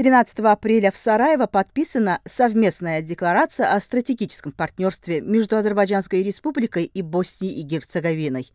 13 апреля в Сараево подписана совместная декларация о стратегическом партнерстве между Азербайджанской республикой и Боснией и Герцеговиной.